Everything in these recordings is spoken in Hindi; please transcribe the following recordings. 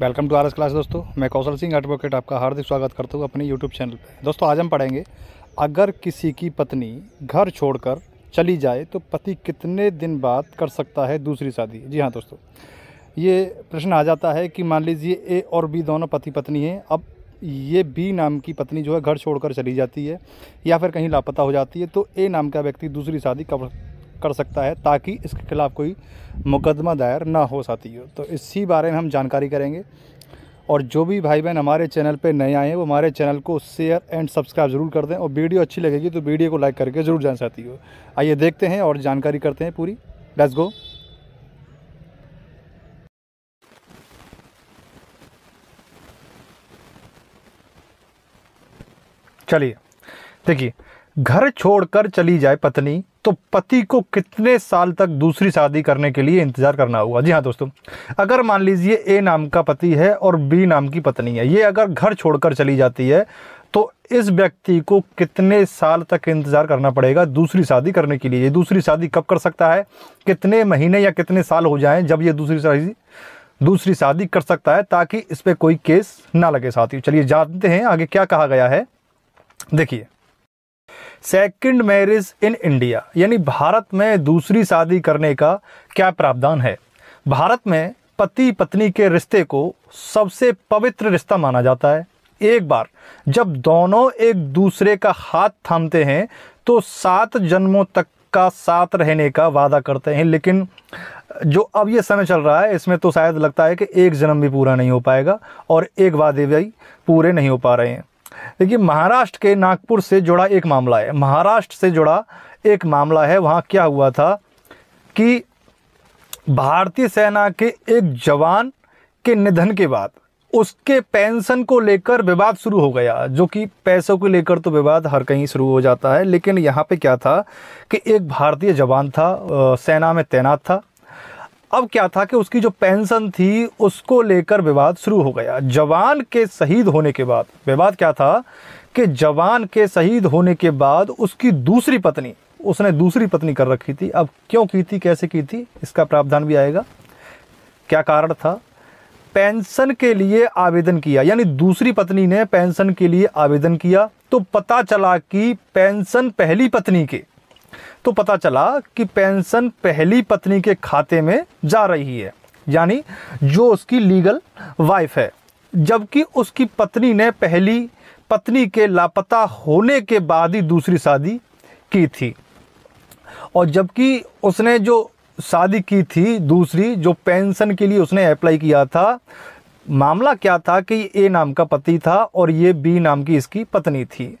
welcome to R S class दोस्तों मैं कौशल सिंह एडवोकेट आपका हार्दिक स्वागत करता हूँ अपने यूट्यूब चैनल पर दोस्तों आज हम पढ़ेंगे अगर किसी की पत्नी घर छोड़कर चली जाए तो पति कितने दिन बाद कर सकता है दूसरी शादी जी हाँ दोस्तों ये प्रश्न आ जाता है कि मान लीजिए ए और बी दोनों पति पत्नी हैं अब ये बी नाम की पत्नी जो है घर छोड़कर चली जाती है या फिर कहीं लापता हो जाती है तो ए नाम का व्यक्ति दूसरी शादी कब कर सकता है ताकि इसके खिलाफ कोई मुकदमा दायर ना हो सकती हो तो इसी बारे में हम जानकारी करेंगे और जो भी भाई बहन हमारे चैनल पे नए आए हैं वो हमारे चैनल को शेयर एंड सब्सक्राइब जरूर कर दें और वीडियो अच्छी लगेगी तो वीडियो को लाइक करके ज़रूर जान सकती हो आइए देखते हैं और जानकारी करते हैं पूरी लेट्स गो चलिए देखिए घर छोड़कर चली जाए पत्नी तो पति को कितने साल तक दूसरी शादी करने के लिए इंतज़ार करना होगा जी हाँ दोस्तों अगर मान लीजिए ए नाम का पति है और बी नाम की पत्नी है ये अगर घर छोड़कर चली जाती है तो इस व्यक्ति को कितने साल तक इंतज़ार करना पड़ेगा दूसरी शादी करने के लिए ये दूसरी शादी कब कर सकता है कितने महीने या कितने साल हो जाएं जब ये दूसरी शादी दूसरी शादी कर सकता है ताकि इस पर कोई केस ना लगे साथियों चलिए जानते हैं आगे क्या कहा गया है देखिए सेकंड मैरिज इन इंडिया यानी भारत में दूसरी शादी करने का क्या प्रावधान है भारत में पति पत्नी के रिश्ते को सबसे पवित्र रिश्ता माना जाता है एक बार जब दोनों एक दूसरे का हाथ थामते हैं तो सात जन्मों तक का साथ रहने का वादा करते हैं लेकिन जो अब ये समय चल रहा है इसमें तो शायद लगता है कि एक जन्म भी पूरा नहीं हो पाएगा और एक वादे भी पूरे नहीं हो पा रहे हैं देखिए महाराष्ट्र के नागपुर से जुड़ा एक मामला है महाराष्ट्र से जुड़ा एक मामला है वहाँ क्या हुआ था कि भारतीय सेना के एक जवान के निधन के बाद उसके पेंशन को लेकर विवाद शुरू हो गया जो कि पैसों को लेकर तो विवाद हर कहीं शुरू हो जाता है लेकिन यहाँ पे क्या था कि एक भारतीय जवान था सेना में तैनात था अब क्या था कि उसकी जो पेंशन थी उसको लेकर विवाद शुरू हो गया जवान के शहीद होने के बाद विवाद क्या था कि जवान के शहीद होने के बाद उसकी दूसरी पत्नी उसने दूसरी पत्नी कर रखी थी अब क्यों की थी कैसे की थी इसका प्रावधान भी आएगा क्या कारण था पेंशन के लिए आवेदन किया यानी दूसरी पत्नी ने पेंशन के लिए आवेदन किया तो पता चला कि पेंशन पहली पत्नी के तो पता चला कि पेंशन पहली पत्नी के खाते में जा रही है यानी जो उसकी लीगल वाइफ है जबकि उसकी पत्नी ने पहली पत्नी के लापता होने के बाद ही दूसरी शादी की थी और जबकि उसने जो शादी की थी दूसरी जो पेंशन के लिए उसने अप्लाई किया था मामला क्या था कि ए नाम का पति था और ये बी नाम की इसकी पत्नी थी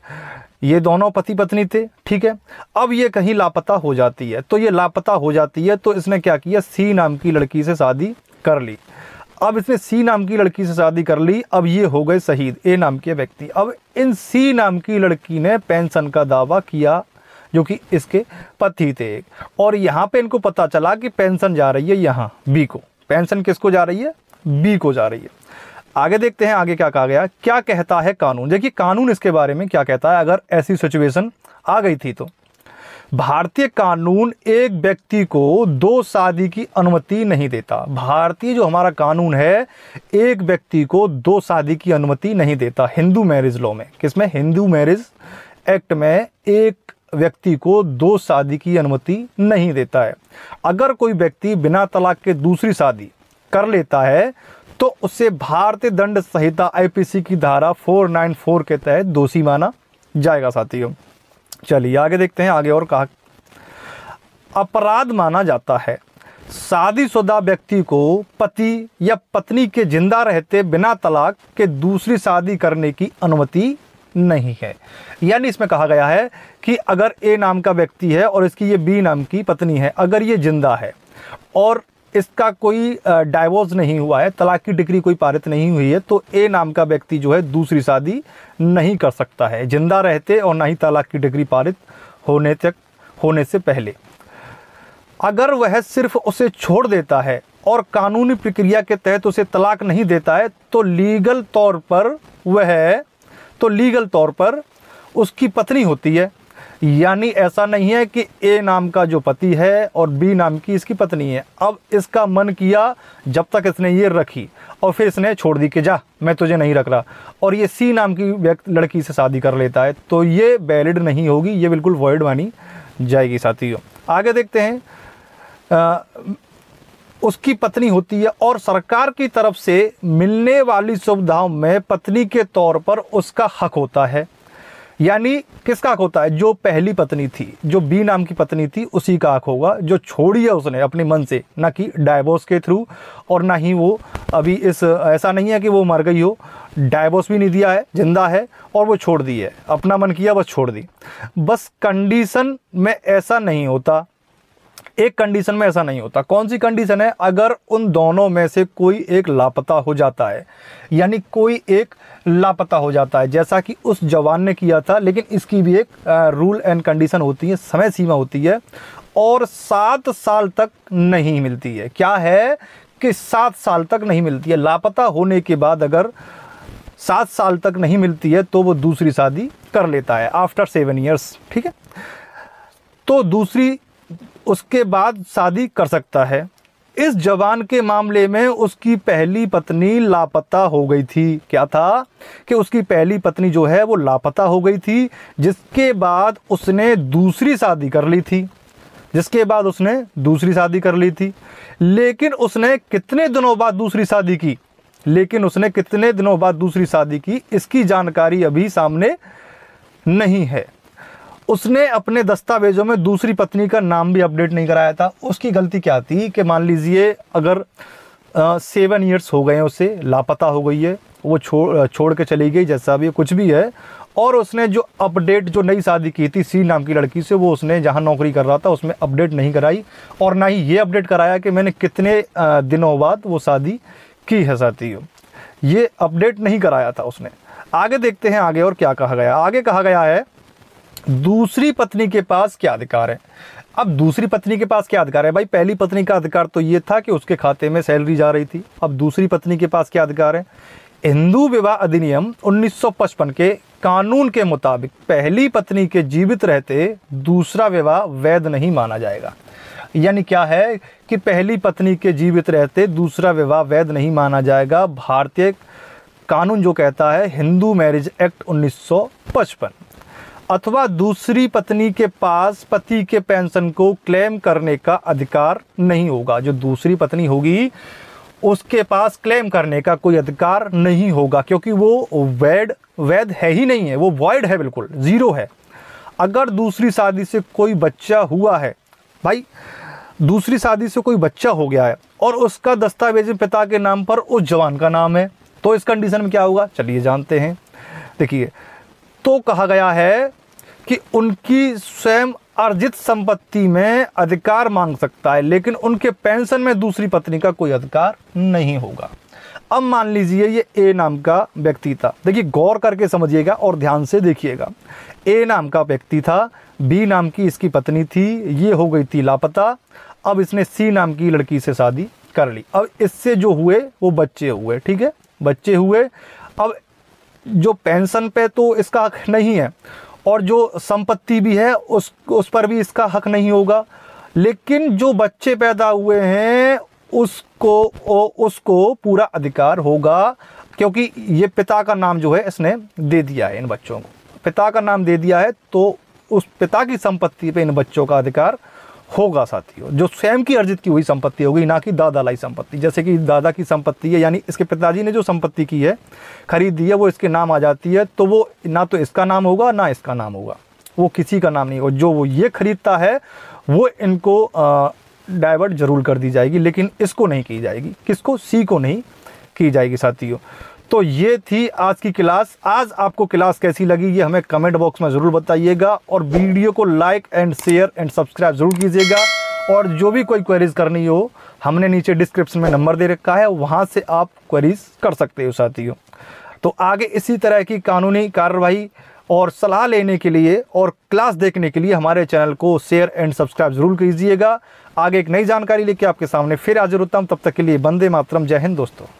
ये दोनों पति पत्नी थे ठीक है अब ये कहीं लापता हो जाती है तो ये लापता हो जाती है तो इसने क्या किया सी नाम की लड़की से शादी कर ली अब इसने सी नाम की लड़की से शादी कर ली अब ये हो गए शहीद ए नाम के व्यक्ति अब इन सी नाम की लड़की ने पेंशन का दावा किया जो कि इसके पति थे और यहाँ पे इनको पता चला कि पेंशन जा रही है यहाँ बी को पेंशन किसको जा रही है बी को जा रही है आगे देखते हैं आगे क्या कहा गया क्या कहता है कानून देखिए कानून इसके बारे में क्या कहता है अगर ऐसी सिचुएशन आ गई थी तो भारतीय कानून एक व्यक्ति को दो शादी की अनुमति नहीं देता भारतीय जो हमारा कानून है एक व्यक्ति को दो शादी की अनुमति नहीं देता हिंदू मैरिज लॉ में किसमें हिंदू मैरिज एक्ट में एक व्यक्ति को दो शादी की अनुमति नहीं देता है अगर कोई व्यक्ति बिना तलाक के दूसरी शादी कर लेता है तो उसे भारतीय दंड संहिता आईपीसी की धारा 494 के तहत दोषी माना जाएगा साथियों चलिए आगे देखते हैं आगे और कहा अपराध माना जाता है शादीशुदा व्यक्ति को पति या पत्नी के जिंदा रहते बिना तलाक के दूसरी शादी करने की अनुमति नहीं है यानी इसमें कहा गया है कि अगर ए नाम का व्यक्ति है और इसकी ये बी नाम की पत्नी है अगर ये जिंदा है और इसका कोई डाइवोर्स नहीं हुआ है तलाक की डिग्री कोई पारित नहीं हुई है तो ए नाम का व्यक्ति जो है दूसरी शादी नहीं कर सकता है जिंदा रहते और ना ही तलाक की डिग्री पारित होने तक होने से पहले अगर वह सिर्फ उसे छोड़ देता है और कानूनी प्रक्रिया के तहत उसे तलाक नहीं देता है तो लीगल तौर पर वह तो लीगल तौर पर उसकी पत्नी होती है यानी ऐसा नहीं है कि ए नाम का जो पति है और बी नाम की इसकी पत्नी है अब इसका मन किया जब तक इसने ये रखी और फिर इसने छोड़ दी कि जा मैं तुझे नहीं रख रहा और ये सी नाम की व्यक्ति लड़की से शादी कर लेता है तो ये वैलिड नहीं होगी ये बिल्कुल वर्ड मानी जाएगी साथियों आगे देखते हैं आ, उसकी पत्नी होती है और सरकार की तरफ से मिलने वाली सुविधाओं में पत्नी के तौर पर उसका हक होता है यानी किसका आंख होता है जो पहली पत्नी थी जो बी नाम की पत्नी थी उसी का आंख होगा जो छोड़ी है उसने अपने मन से ना कि डायवोर्स के थ्रू और ना ही वो अभी इस ऐसा नहीं है कि वो मर गई हो डायवोर्स भी नहीं दिया है जिंदा है और वो छोड़ दी है अपना मन किया बस छोड़ दी बस कंडीशन में ऐसा नहीं होता एक कंडीशन में ऐसा नहीं होता कौन सी कंडीशन है अगर उन दोनों में से कोई एक लापता हो जाता है यानी कोई एक लापता हो जाता है जैसा कि उस जवान ने किया था लेकिन इसकी भी एक रूल एंड कंडीशन होती है समय सीमा होती है और सात साल तक नहीं मिलती है क्या है कि सात साल तक नहीं मिलती है लापता होने के बाद अगर सात साल तक नहीं मिलती है तो वो दूसरी शादी कर लेता है आफ्टर सेवन ईयर्स ठीक है तो दूसरी उसके बाद शादी कर सकता है इस जवान के मामले में उसकी पहली पत्नी लापता हो गई थी क्या था कि उसकी पहली पत्नी जो है वो लापता हो गई थी जिसके बाद उसने दूसरी शादी कर ली थी जिसके बाद उसने दूसरी शादी कर ली थी लेकिन उसने कितने दिनों बाद दूसरी शादी की लेकिन उसने कितने दिनों बाद दूसरी शादी की इसकी जानकारी अभी सामने नहीं है उसने अपने दस्तावेजों में दूसरी पत्नी का नाम भी अपडेट नहीं कराया था उसकी गलती क्या थी कि मान लीजिए अगर सेवन ईयर्स हो गए हैं उसे लापता हो गई है वो छोड़ छोड़ के चली गई जैसा भी कुछ भी है और उसने जो अपडेट जो नई शादी की थी सी नाम की लड़की से वो उसने जहाँ नौकरी कर रहा था उसमें अपडेट नहीं कराई और ना ही ये अपडेट कराया कि मैंने कितने दिनों बाद वो शादी की है साथियों ये अपडेट नहीं कराया था उसने आगे देखते हैं आगे और क्या कहा गया आगे कहा गया है दूसरी पत्नी के पास क्या अधिकार है अब दूसरी पत्नी के पास क्या अधिकार है भाई पहली पत्नी का अधिकार तो ये था कि उसके खाते में सैलरी जा रही थी अब दूसरी पत्नी के पास क्या अधिकार है हिंदू विवाह अधिनियम 1955 के कानून के मुताबिक पहली पत्नी के जीवित रहते दूसरा विवाह वैध नहीं माना जाएगा यानी क्या है कि पहली पत्नी के जीवित रहते दूसरा विवाह वैध नहीं माना जाएगा भारतीय कानून जो कहता है हिंदू मैरिज एक्ट 1955 अथवा दूसरी पत्नी के पास पति के पेंशन को क्लेम करने का अधिकार नहीं होगा जो दूसरी पत्नी होगी उसके पास क्लेम करने का कोई अधिकार नहीं होगा क्योंकि वो वैड वैध है ही नहीं है वो वॉइड है बिल्कुल ज़ीरो है अगर दूसरी शादी से कोई बच्चा हुआ है भाई दूसरी शादी से कोई बच्चा हो गया है और उसका दस्तावेज पिता के नाम पर उस जवान का नाम है तो इस कंडीशन में क्या होगा चलिए जानते हैं देखिए तो कहा गया है कि उनकी स्वयं अर्जित संपत्ति में अधिकार मांग सकता है लेकिन उनके पेंशन में दूसरी पत्नी का कोई अधिकार नहीं होगा अब मान लीजिए ये ए नाम का व्यक्ति था देखिए गौर करके समझिएगा और ध्यान से देखिएगा ए नाम का व्यक्ति था बी नाम की इसकी पत्नी थी ये हो गई थी लापता अब इसने सी नाम की लड़की से शादी कर ली अब इससे जो हुए वो बच्चे हुए ठीक है बच्चे हुए अब जो पेंशन पे तो इसका हक नहीं है और जो संपत्ति भी है उस उस पर भी इसका हक नहीं होगा लेकिन जो बच्चे पैदा हुए हैं उसको उसको पूरा अधिकार होगा क्योंकि ये पिता का नाम जो है इसने दे दिया है इन बच्चों को पिता का नाम दे दिया है तो उस पिता की संपत्ति पे इन बच्चों का अधिकार होगा साथियों जो स्वयं की अर्जित की हुई संपत्ति होगी ना कि दादा लाई संपत्ति जैसे कि दादा की संपत्ति है यानी इसके पिताजी ने जो संपत्ति की है खरीदी है वो इसके नाम आ जाती है तो वो ना तो इसका नाम होगा ना इसका नाम होगा वो किसी का नाम नहीं होगा जो वो ये खरीदता है वो इनको डाइवर्ट ज़रूर कर दी जाएगी लेकिन इसको नहीं की जाएगी किसको सी को नहीं की जाएगी साथियों तो ये थी आज की क्लास आज आपको क्लास कैसी लगी ये हमें कमेंट बॉक्स में ज़रूर बताइएगा और वीडियो को like and share and subscribe ज़रूर कीजिएगा और जो भी कोई क्वेरीज करनी हो हमने नीचे डिस्क्रिप्शन में नंबर दे रखा है वहाँ से आप क्वेरीज कर सकते हो साथियों तो आगे इसी तरह की कानूनी कार्रवाई और सलाह लेने के लिए और क्लास देखने के लिए हमारे चैनल को शेयर एंड सब्सक्राइब ज़रूर कीजिएगा आगे एक नई जानकारी लेके आपके सामने फिर हाजिर होता हूँ तब तक के लिए बंदे मातरम जय हिंद दोस्तों